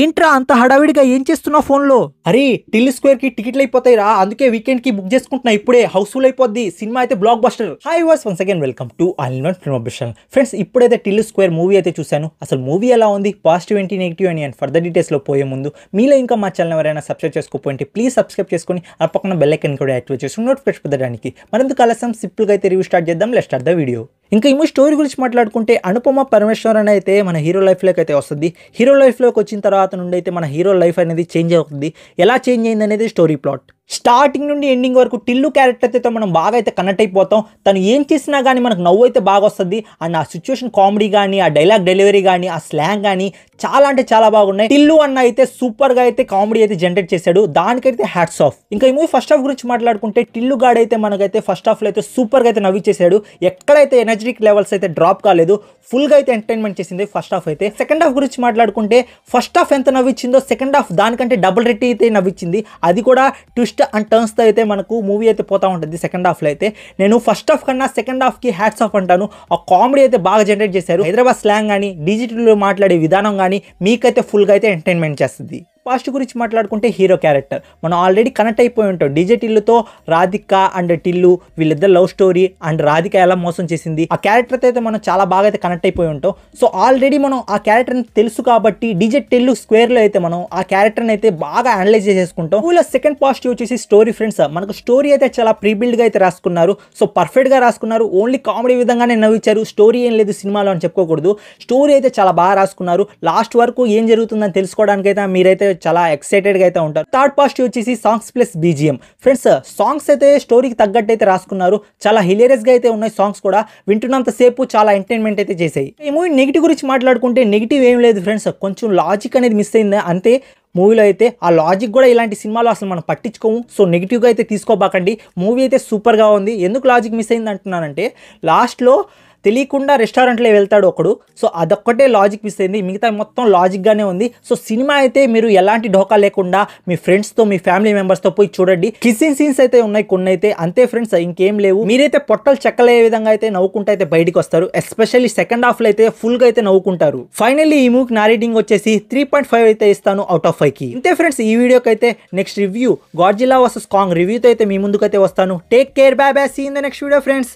ఏంట్రా అంత హడావిడిగా ఏం చేస్తున్నావు ఫోన్లో అరే టిల్ స్క్వేర్ కి టికెట్లు అయిపోతాయి రా అందుకే వీకెండ్ కి బుక్ చేసుకుంటున్నా ఇప్పుడే హౌస్ఫుల్ అయిపోద్ది సినిమా అయితే బ్లాక్ బస్టర్ హై వాస్ once again welcome to all film friends ఇప్పుడైతే టిల్ స్క్వేర్ మూవీ అయితే చూశాను అసలు మూవీ ఎలా ఉంది పాజిటివ్ ఏంటి నెగిటివ్ అని అండ్ ఫర్దర్ లో పోయే ముందు మీలో ఇంకా మా ఛానల్ ఎవరైనా సబ్స్క్రైబ్ చేసుకోపోయింటే ప్లీజ్ సబ్స్క్రైబ్ చేసుకొని ఆ పక్కన బెల్ ఐకన్ కూడా యాక్టివేట్ చేసుకుని నోటిఫికేషన్ పొందడానికి మరింత కలసం గా అయితే రివ్యూ స్టార్ట్ చేద్దాం లెట్ స్టార్ట్ ద వీడియో ఇంకా ఈ స్టోరీ గురించి మాట్లాడుకుంటే అనుపమ పరమేశ్వరన్ అయితే మన హీరో లైఫ్లోకి అయితే వస్తుంది హీరో లైఫ్లోకి వచ్చిన తర్వాత నుండి అయితే మన హీరో లైఫ్ అనేది చేంజ్ అవుతుంది ఎలా చేంజ్ అయింది అనేది స్టోరీ ప్లాట్ స్టార్టింగ్ నుండి ఎండింగ్ వరకు టిల్లు క్యారెక్టర్తో మనం బాగా అయితే కనెక్ట్ అయిపోతాం తను ఏం చేసినా కానీ మనకు నవ్వు అయితే బాగా వస్తుంది అండ్ ఆ సిచ్యువేషన్ కామెడీ కానీ ఆ డైలాగ్ డెలివరీ కానీ ఆ స్లాంగ్ కానీ చాలా అంటే చాలా బాగున్నాయి టిల్లు అన్న అయితే సూపర్గా అయితే కామెడీ అయితే జనరేట్ చేశాడు దానికైతే హ్యాట్స్ ఆఫ్ ఇంకా ఈ మూవీ ఫస్ట్ హాఫ్ గురించి మాట్లాడుకుంటే టిల్లు గాడ్ అయితే మనకైతే ఫస్ట్ హాఫ్లో అయితే సూపర్గా అయితే నవ్విచ్చేసాడు ఎక్కడైతే ఎనర్జెటిక్ లెవెల్స్ అయితే డ్రాప్ కాలేదు ఫుల్గా అయితే ఎంటర్టైన్మెంట్ చేసింది ఫస్ట్ హాఫ్ అయితే సెకండ్ హాఫ్ గురించి మాట్లాడుకుంటే ఫస్ట్ హాఫ్ ఎంత నవ్విచ్చిందో సెకండ్ హాఫ్ దానికంటే డబుల్ రెట్టి అయితే నవ్విచ్చింది అది కూడా ట్విస్ట్ ట్విస్ట్ అండ్ టర్న్స్తో అయితే మనకు మూవీ అయితే పోతూ ఉంటుంది సెకండ్ హాఫ్లో అయితే నేను ఫస్ట్ హాఫ్ కన్నా సెకండ్ హాఫ్కి హ్యాట్స్ ఆఫ్ అంటాను ఆ కామెడీ అయితే బాగా జనరేట్ చేశారు హైదరాబాద్ స్లాంగ్ కానీ డిజిటల్లో మాట్లాడే విధానం కానీ మీకైతే ఫుల్గా అయితే ఎంటర్టైన్మెంట్ చేస్తుంది పాస్ట్ గురించి మాట్లాడుకుంటే హీరో క్యారెక్టర్ మనం ఆల్రెడీ కనెక్ట్ అయిపోయి ఉంటాం డీజే టిల్లుతో రాధిక అండ్ టిల్లు వీళ్ళిద్దరు లవ్ స్టోరీ అండ్ రాధిక ఎలా మోసం చేసింది ఆ క్యారెక్టర్ అయితే మనం చాలా బాగా అయితే కనెక్ట్ అయిపోయి ఉంటాం సో ఆల్రెడీ మనం ఆ క్యారెక్టర్ని తెలుసు కాబట్టి డీజే టిల్లు స్క్వేర్లో అయితే మనం ఆ క్యారెక్టర్ని అయితే బాగా అనలైజ్ చేసుకుంటాం వీళ్ళ సెకండ్ పాస్ట్ వచ్చేసి స్టోరీ ఫ్రెండ్స్ మనకు స్టోరీ అయితే చాలా ప్రీబిల్డ్గా అయితే రాసుకున్నారు సో పర్ఫెక్ట్గా రాసుకున్నారు ఓన్లీ కామెడీ విధంగానే నవ్వించారు స్టోరీ ఏం లేదు సినిమాలో అని చెప్పుకోకూడదు స్టోరీ అయితే చాలా బాగా రాసుకున్నారు లాస్ట్ వరకు ఏం జరుగుతుందని తెలుసుకోవడానికి అయితే మీరైతే చాలా ఎక్సైటెడ్గా అయితే ఉంటారు థర్డ్ పాజిటివ్ వచ్చేసి songs plus BGM friends songs అయితే స్టోరీకి తగ్గట్టు అయితే రాసుకున్నారు చాలా హిలేరియస్గా అయితే ఉన్నాయి సాంగ్స్ కూడా వింటున్నంత సేపు చాలా ఎంటర్టైన్మెంట్ అయితే చేసాయి ఈ మూవీ నెగిటివ్ గురించి మాట్లాడుకుంటే నెగిటివ్ ఏం లేదు ఫ్రెండ్స్ కొంచెం లాజిక్ అనేది మిస్ అయింది అంతే మూవీలో అయితే ఆ లాజిక్ కూడా ఇలాంటి సినిమాలో అసలు మనం పట్టించుకోము సో నెగిటివ్గా అయితే తీసుకోబాకండి మూవీ అయితే సూపర్గా ఉంది ఎందుకు లాజిక్ మిస్ అయింది అంటున్నానంటే లాస్ట్లో తెలియకుండా రెస్టారెంట్లో వెళ్తాడు ఒకడు సో అదొక్కటే లాజిక్ మిస్ అయింది మిగతా మొత్తం లాజిక్గానే ఉంది సో సినిమా అయితే మీరు ఎలాంటి ఢోకా లేకుండా మీ ఫ్రెండ్స్తో మీ ఫ్యామిలీ మెంబర్స్తో పోయి చూడండి కిస్సింగ్ సీన్స్ అయితే ఉన్నాయి కొన్ని అయితే అంతే ఫ్రెండ్స్ ఇంకేం లేవు మీరైతే పొట్టలు చెక్కలే విధంగా అయితే నవ్వుకుంటూ అయితే బయటకు వస్తారు ఎస్పెషల్లీ సెకండ్ హాఫ్లో అయితే ఫుల్గా అయితే నవ్వుకుంటారు ఫైనల్లీ ఈ మూవీకి నా రేటింగ్ వచ్చేసి త్రీ పాయింట్ ఫైవ్ అయితే ఇస్తాను అవుట్ ఆఫ్ ఫైవ్కి ఇంతే ఫ్రెండ్స్ ఈ వీడియోకి అయితే next review Godzilla versus Kong రివ్యూతో అయితే మీ ముందుకైతే వస్తాను take care bye in the next video friends